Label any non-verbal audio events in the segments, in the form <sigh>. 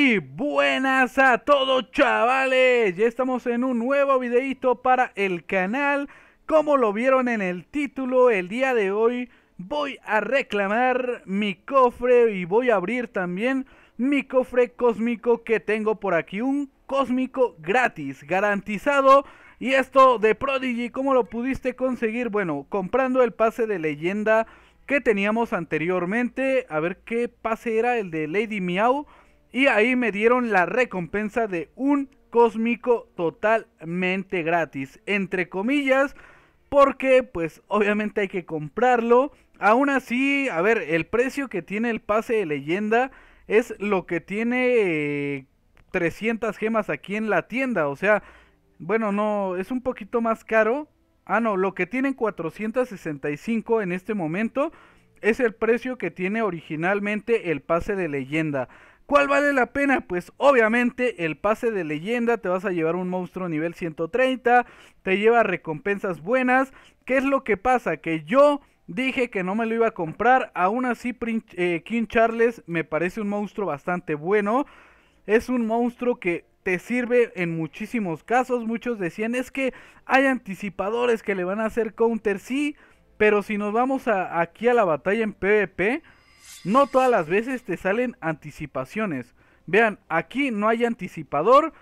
Y buenas a todos chavales, ya estamos en un nuevo videito para el canal Como lo vieron en el título, el día de hoy voy a reclamar mi cofre y voy a abrir también mi cofre cósmico que tengo por aquí Un cósmico gratis, garantizado y esto de Prodigy, ¿cómo lo pudiste conseguir? Bueno, comprando el pase de leyenda que teníamos anteriormente. A ver qué pase era el de Lady Meow. Y ahí me dieron la recompensa de un cósmico totalmente gratis, entre comillas, porque pues obviamente hay que comprarlo. Aún así, a ver, el precio que tiene el pase de leyenda es lo que tiene 300 eh, gemas aquí en la tienda, o sea, bueno, no, es un poquito más caro. Ah, no, lo que tienen 465 en este momento es el precio que tiene originalmente el pase de leyenda. ¿Cuál vale la pena? Pues obviamente el pase de leyenda, te vas a llevar un monstruo nivel 130, te lleva recompensas buenas. ¿Qué es lo que pasa? Que yo dije que no me lo iba a comprar, aún así eh, King Charles me parece un monstruo bastante bueno. Es un monstruo que te sirve en muchísimos casos. Muchos decían es que hay anticipadores que le van a hacer counter, sí, pero si nos vamos aquí a la batalla en PvP no todas las veces te salen anticipaciones. Vean, aquí no hay anticipador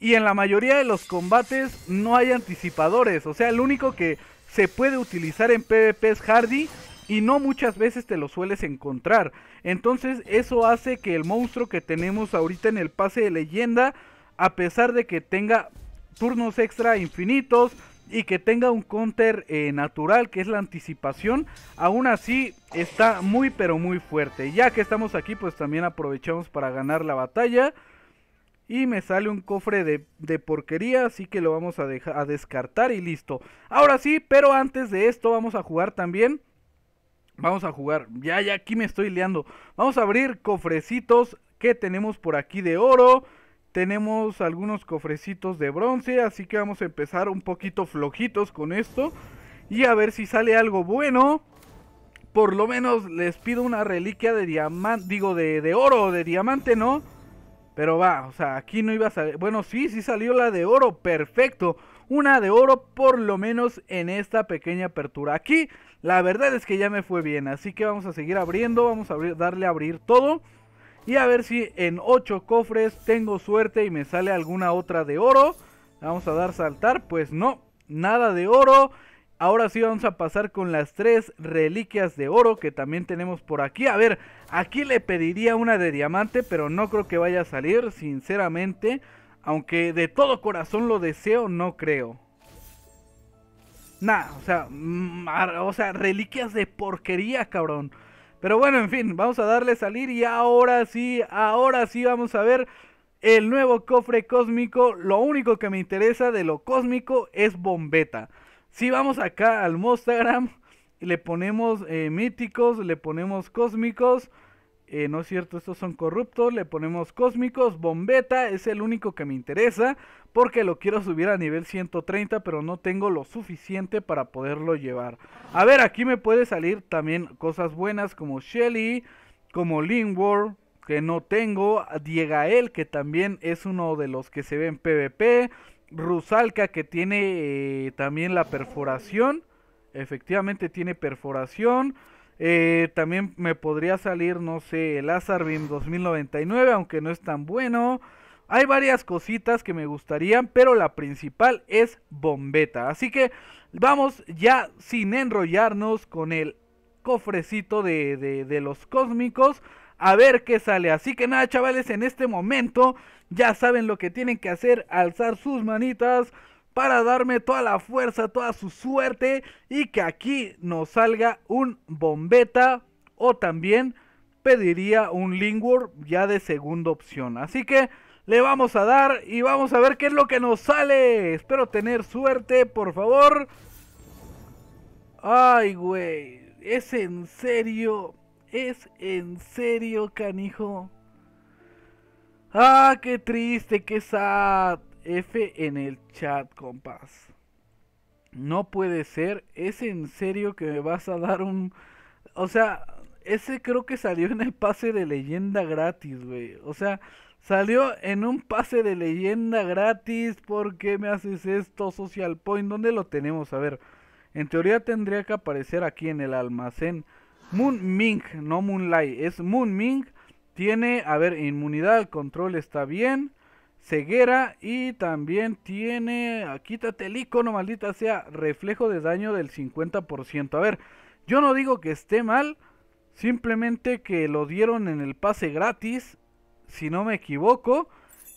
y en la mayoría de los combates no hay anticipadores. O sea, el único que se puede utilizar en PvP es Hardy y no muchas veces te lo sueles encontrar. Entonces eso hace que el monstruo que tenemos ahorita en el pase de leyenda, a pesar de que tenga turnos extra infinitos, y que tenga un counter eh, natural que es la anticipación, aún así está muy pero muy fuerte. Ya que estamos aquí pues también aprovechamos para ganar la batalla y me sale un cofre de, de porquería, así que lo vamos a, dejar, a descartar y listo. Ahora sí, pero antes de esto vamos a jugar también. Vamos a jugar, ya, ya, aquí me estoy liando. Vamos a abrir cofrecitos que tenemos por aquí de oro. Tenemos algunos cofrecitos de bronce, así que vamos a empezar un poquito flojitos con esto. Y a ver si sale algo bueno. Por lo menos les pido una reliquia de diamante, digo de, de oro, de diamante, ¿no? Pero va, o sea, aquí no iba a salir. Bueno, sí, sí salió la de oro, perfecto. Una de oro por lo menos en esta pequeña apertura. Aquí la verdad es que ya me fue bien, así que vamos a seguir abriendo, vamos a darle a abrir todo. Y a ver si en 8 cofres tengo suerte y me sale alguna otra de oro. Vamos a dar saltar, pues no, nada de oro. Ahora sí vamos a pasar con las 3 reliquias de oro que también tenemos por aquí. A ver, aquí le pediría una de diamante, pero no creo que vaya a salir, sinceramente. Aunque de todo corazón lo deseo, no creo. Nah, o sea, mm, o sea, reliquias de porquería, cabrón. Pero bueno, en fin, vamos a darle salir y ahora sí, ahora sí vamos a ver el nuevo cofre cósmico. Lo único que me interesa de lo cósmico es bombeta. Si vamos acá al Mostagram, le ponemos eh, míticos, le ponemos cósmicos. Eh, no es cierto, estos son corruptos. Le ponemos cósmicos. Bombeta es el único que me interesa. Porque lo quiero subir a nivel 130. Pero no tengo lo suficiente para poderlo llevar. A ver, aquí me puede salir también cosas buenas como Shelly. Como Lingwar. Que no tengo. Diegael. Que también es uno de los que se ve en PvP. Rusalka. Que tiene eh, también la perforación. Efectivamente tiene perforación. Eh, también me podría salir, no sé, el Beam 2099, aunque no es tan bueno. Hay varias cositas que me gustarían, pero la principal es Bombeta. Así que vamos ya sin enrollarnos con el cofrecito de, de, de los cósmicos a ver qué sale. Así que nada, chavales, en este momento ya saben lo que tienen que hacer, alzar sus manitas para darme toda la fuerza, toda su suerte y que aquí nos salga un bombeta o también pediría un lingur ya de segunda opción. Así que le vamos a dar y vamos a ver qué es lo que nos sale. Espero tener suerte, por favor. Ay, güey. Es en serio. Es en serio, canijo. Ah, qué triste, qué sad. F en el chat, compás. No puede ser. ¿Es en serio que me vas a dar un... O sea, ese creo que salió en el pase de leyenda gratis, güey. O sea, salió en un pase de leyenda gratis. ¿Por qué me haces esto, Social Point? ¿Dónde lo tenemos? A ver. En teoría tendría que aparecer aquí en el almacén. Moon Ming, no Moonlight. Es Moon Ming. Tiene, a ver, inmunidad, control está bien ceguera y también tiene, ah, quítate el icono, maldita sea, reflejo de daño del 50%. A ver, yo no digo que esté mal, simplemente que lo dieron en el pase gratis, si no me equivoco.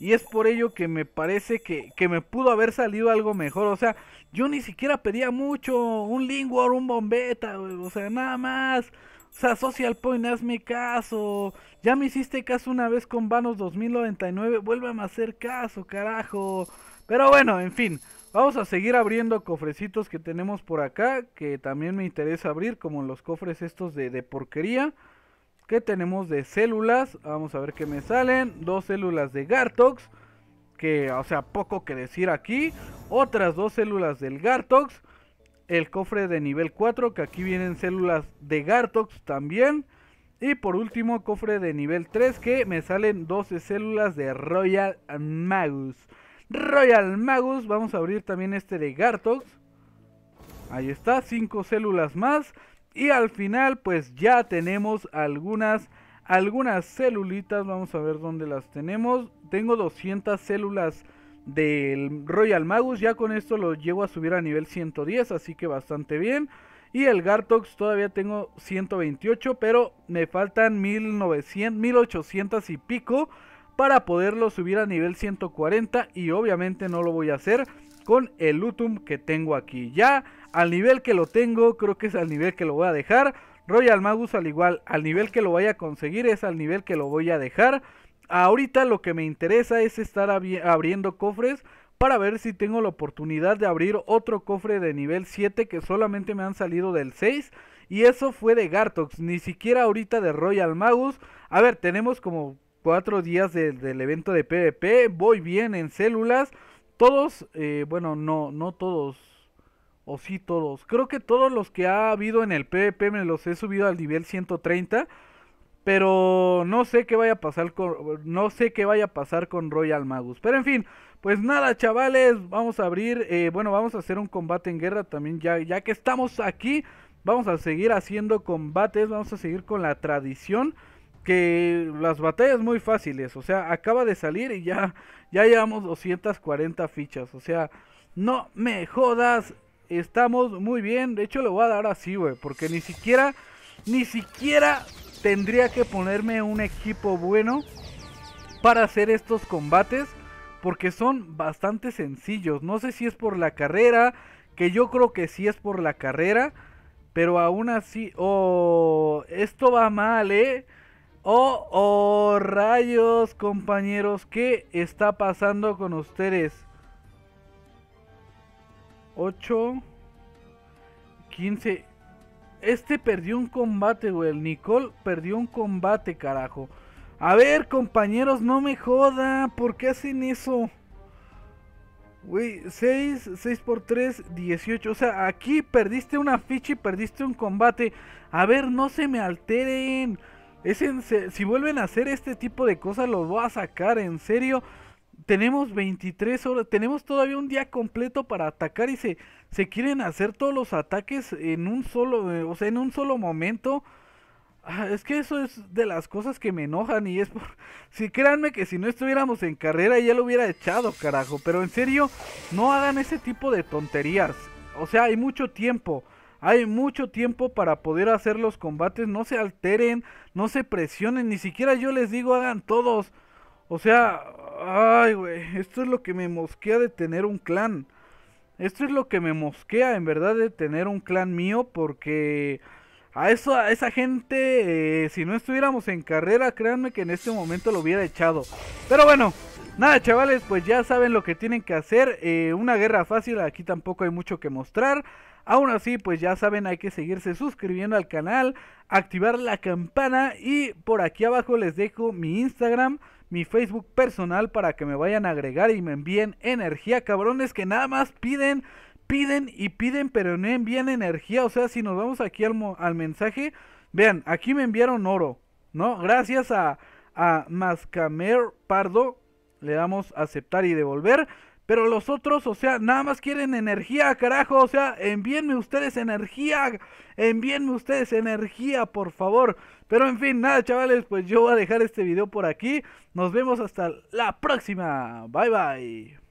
Y es por ello que me parece que, que, me pudo haber salido algo mejor. O sea, yo ni siquiera pedía mucho. Un Lingua, un Bombeta. O sea, nada más sea, Social Point, hazme caso. Ya me hiciste caso una vez con Vanos 2099. Vuélvame a hacer caso, carajo. Pero bueno, en fin. Vamos a seguir abriendo cofrecitos que tenemos por acá. Que también me interesa abrir. Como los cofres estos de, de porquería. Que tenemos de células. Vamos a ver qué me salen. Dos células de Gartox. Que, o sea, poco que decir aquí. Otras dos células del Gartox el cofre de nivel 4, que aquí vienen células de Gartox también. Y por último, cofre de nivel 3, que me salen 12 células de Royal Magus. Royal Magus, vamos a abrir también este de Gartox. Ahí está, 5 células más. Y al final, pues ya tenemos algunas, algunas celulitas. Vamos a ver dónde las tenemos. Tengo 200 células del Royal Magus. Ya con esto lo llevo a subir a nivel 110, así que bastante bien. Y el Gartox todavía tengo 128, pero me faltan 1900, 1800 y pico para poderlo subir a nivel 140 y obviamente no lo voy a hacer con el Lutum que tengo aquí. Ya al nivel que lo tengo, creo que es al nivel que lo voy a dejar. Royal Magus al igual, al nivel que lo vaya a conseguir es al nivel que lo voy a dejar ahorita lo que me interesa es estar abriendo cofres para ver si tengo la oportunidad de abrir otro cofre de nivel 7 que solamente me han salido del 6. Y eso fue de Gartox, ni siquiera ahorita de Royal Magus. A ver, tenemos como 4 días del evento de PvP, voy bien en células. Todos, eh, bueno, no, no todos, o sí todos. Creo que todos los que ha habido en el PvP me los he subido al nivel 130. Pero no sé qué vaya a pasar con. No sé qué vaya a pasar con Royal Magus. Pero en fin. Pues nada, chavales. Vamos a abrir. Eh, bueno, vamos a hacer un combate en guerra también. Ya, ya que estamos aquí. Vamos a seguir haciendo combates. Vamos a seguir con la tradición. Que las batallas muy fáciles. O sea, acaba de salir y ya. Ya llevamos 240 fichas. O sea. No me jodas. Estamos muy bien. De hecho, lo voy a dar así, güey. Porque ni siquiera. Ni siquiera tendría que ponerme un equipo bueno para hacer estos combates porque son bastante sencillos. No sé si es por la carrera, que yo creo que sí es por la carrera, pero aún así, oh, esto va mal, ¿eh? Oh, oh, rayos, compañeros, ¿qué está pasando con ustedes? 8, 15, este perdió un combate, güey. El Nicole perdió un combate, carajo. A ver, compañeros, no me joda. ¿Por qué hacen eso? Güey, 6, 6 por 3, 18. O sea, aquí perdiste una ficha y perdiste un combate. A ver, no se me alteren. Es si vuelven a hacer este tipo de cosas, los voy a sacar, en serio tenemos 23 horas, tenemos todavía un día completo para atacar y se, se quieren hacer todos los ataques en un solo, eh, o sea, en un solo momento. Ah, es que eso es de las cosas que me enojan y es por... <laughs> Si créanme que si no estuviéramos en carrera ya lo hubiera echado, carajo. Pero en serio, no hagan ese tipo de tonterías. O sea, hay mucho tiempo. Hay mucho tiempo para poder hacer los combates. No se alteren, no se presionen. Ni siquiera yo les digo hagan todos. O sea, Ay, güey, esto es lo que me mosquea de tener un clan. Esto es lo que me mosquea, en verdad, de tener un clan mío, porque a, eso, a esa gente, eh, si no estuviéramos en carrera, créanme que en este momento lo hubiera echado. Pero bueno, nada, chavales, pues ya saben lo que tienen que hacer. Eh, una guerra fácil, aquí tampoco hay mucho que mostrar. Aún así, pues ya saben, hay que seguirse suscribiendo al canal, activar la campana y por aquí abajo les dejo mi Instagram mi Facebook personal para que me vayan a agregar y me envíen energía, cabrones, que nada más piden, piden y piden, pero no envían energía. O sea, si nos vamos aquí al, al mensaje, vean, aquí me enviaron oro, ¿no? Gracias a, a Mascamer Pardo, le damos aceptar y devolver. Pero los otros, o sea, nada más quieren energía, carajo. O sea, envíenme ustedes energía. Envíenme ustedes energía, por favor. Pero en fin, nada, chavales, pues yo voy a dejar este video por aquí. Nos vemos hasta la próxima. Bye bye.